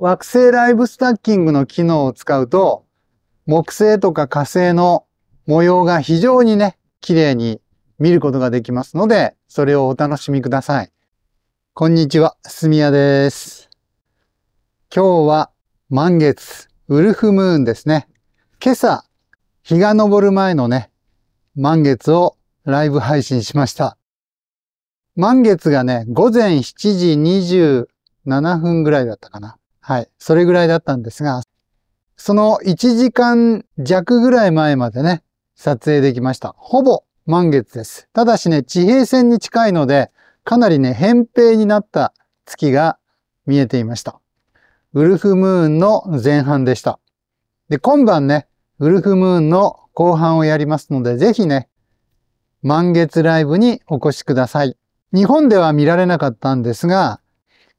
惑星ライブスタッキングの機能を使うと、木星とか火星の模様が非常にね、綺麗に見ることができますので、それをお楽しみください。こんにちは、すみやです。今日は満月、ウルフムーンですね。今朝、日が昇る前のね、満月をライブ配信しました。満月がね、午前7時27分ぐらいだったかな。はい。それぐらいだったんですが、その1時間弱ぐらい前までね、撮影できました。ほぼ満月です。ただしね、地平線に近いので、かなりね、扁平になった月が見えていました。ウルフムーンの前半でした。で、今晩ね、ウルフムーンの後半をやりますので、ぜひね、満月ライブにお越しください。日本では見られなかったんですが、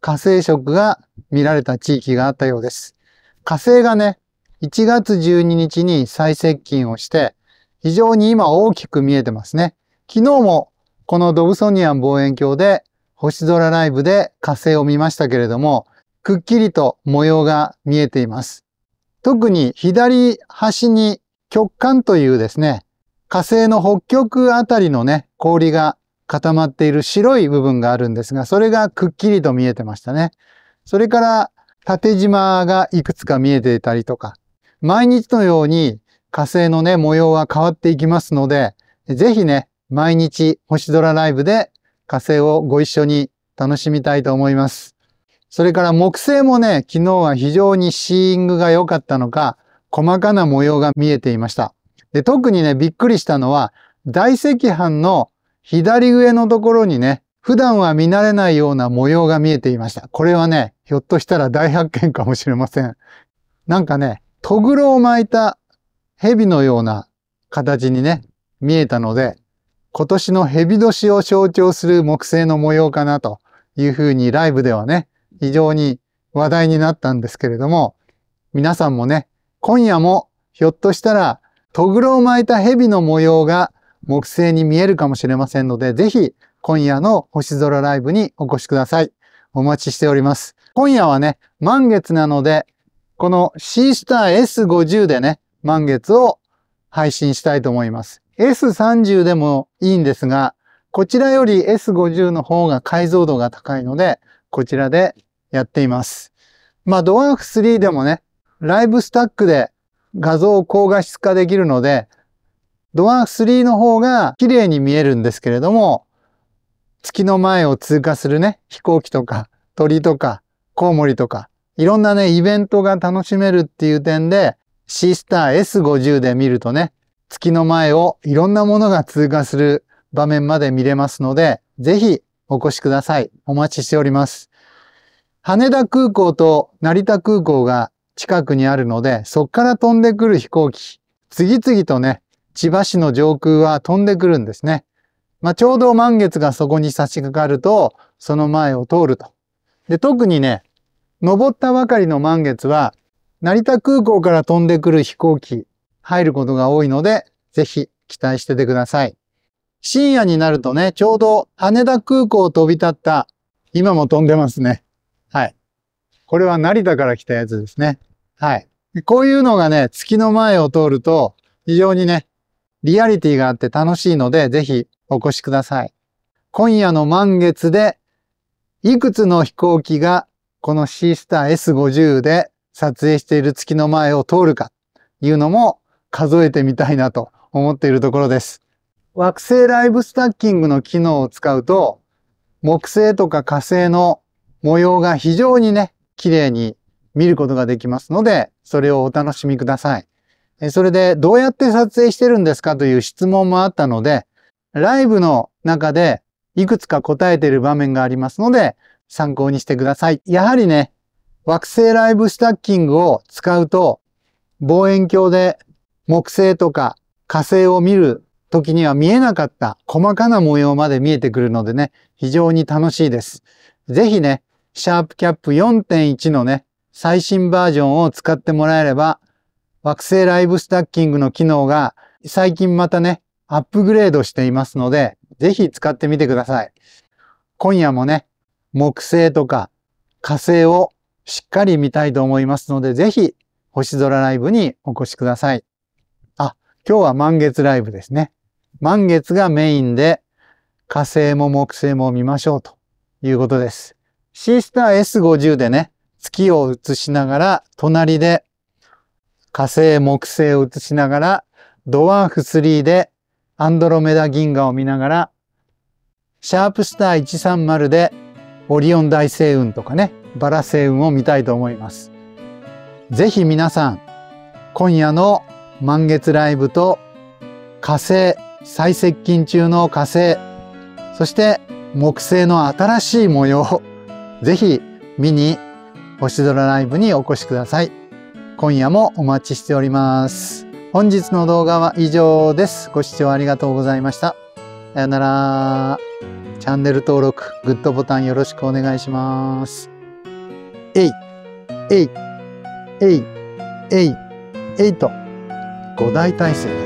火星食が見られた地域があったようです。火星がね、1月12日に最接近をして、非常に今大きく見えてますね。昨日もこのドブソニアン望遠鏡で星空ライブで火星を見ましたけれども、くっきりと模様が見えています。特に左端に極寒というですね、火星の北極あたりのね、氷が固まっている白い部分があるんですが、それがくっきりと見えてましたね。それから縦縞がいくつか見えていたりとか、毎日のように火星のね、模様は変わっていきますので、ぜひね、毎日星空ライブで火星をご一緒に楽しみたいと思います。それから木星もね、昨日は非常にシーイングが良かったのか、細かな模様が見えていました。で特にね、びっくりしたのは、大赤斑の左上のところにね、普段は見慣れないような模様が見えていました。これはね、ひょっとしたら大発見かもしれません。なんかね、トグロを巻いた蛇のような形にね、見えたので、今年の蛇年を象徴する木製の模様かなというふうにライブではね、非常に話題になったんですけれども、皆さんもね、今夜もひょっとしたらトグロを巻いた蛇の模様が木星に見えるかもしれませんので、ぜひ今夜の星空ライブにお越しください。お待ちしております。今夜はね、満月なので、この C スター S50 でね、満月を配信したいと思います。S30 でもいいんですが、こちらより S50 の方が解像度が高いので、こちらでやっています。まあ、ドワーフ3でもね、ライブスタックで画像を高画質化できるので、ドワーフ3の方が綺麗に見えるんですけれども、月の前を通過するね、飛行機とか鳥とかコウモリとか、いろんなね、イベントが楽しめるっていう点で、シスター S50 で見るとね、月の前をいろんなものが通過する場面まで見れますので、ぜひお越しください。お待ちしております。羽田空港と成田空港が近くにあるので、そっから飛んでくる飛行機、次々とね、千葉市の上空は飛んでくるんですね。まあ、ちょうど満月がそこに差し掛かると、その前を通ると。で、特にね、登ったばかりの満月は、成田空港から飛んでくる飛行機、入ることが多いので、ぜひ期待しててください。深夜になるとね、ちょうど羽田空港を飛び立った、今も飛んでますね。はい。これは成田から来たやつですね。はい。こういうのがね、月の前を通ると、非常にね、リアリティがあって楽しいので、ぜひお越しください。今夜の満月で、いくつの飛行機がこのシースター S50 で撮影している月の前を通るかいうのも数えてみたいなと思っているところです。惑星ライブスタッキングの機能を使うと、木星とか火星の模様が非常にね、綺麗に見ることができますので、それをお楽しみください。それでどうやって撮影してるんですかという質問もあったので、ライブの中でいくつか答えている場面がありますので、参考にしてください。やはりね、惑星ライブスタッキングを使うと、望遠鏡で木星とか火星を見る時には見えなかった細かな模様まで見えてくるのでね、非常に楽しいです。ぜひね、シャープキャップ4.1のね、最新バージョンを使ってもらえれば惑星ライブスタッキングの機能が最近またね、アップグレードしていますので、ぜひ使ってみてください。今夜もね、木星とか火星をしっかり見たいと思いますので、ぜひ星空ライブにお越しください。あ、今日は満月ライブですね。満月がメインで火星も木星も見ましょうということです。シースター S50 でね、月を映しながら隣で火星、木星を映しながら、ドワーフ3でアンドロメダ銀河を見ながら、シャープスター130でオリオン大星雲とかね、バラ星雲を見たいと思います。ぜひ皆さん、今夜の満月ライブと火星、最接近中の火星、そして木星の新しい模様、ぜひ見に星空ライブにお越しください。今夜もお待ちしております。本日の動画は以上です。ご視聴ありがとうございました。さよなら。チャンネル登録、グッドボタンよろしくお願いします。えい、えい、えい、えい、えいと、5大体制で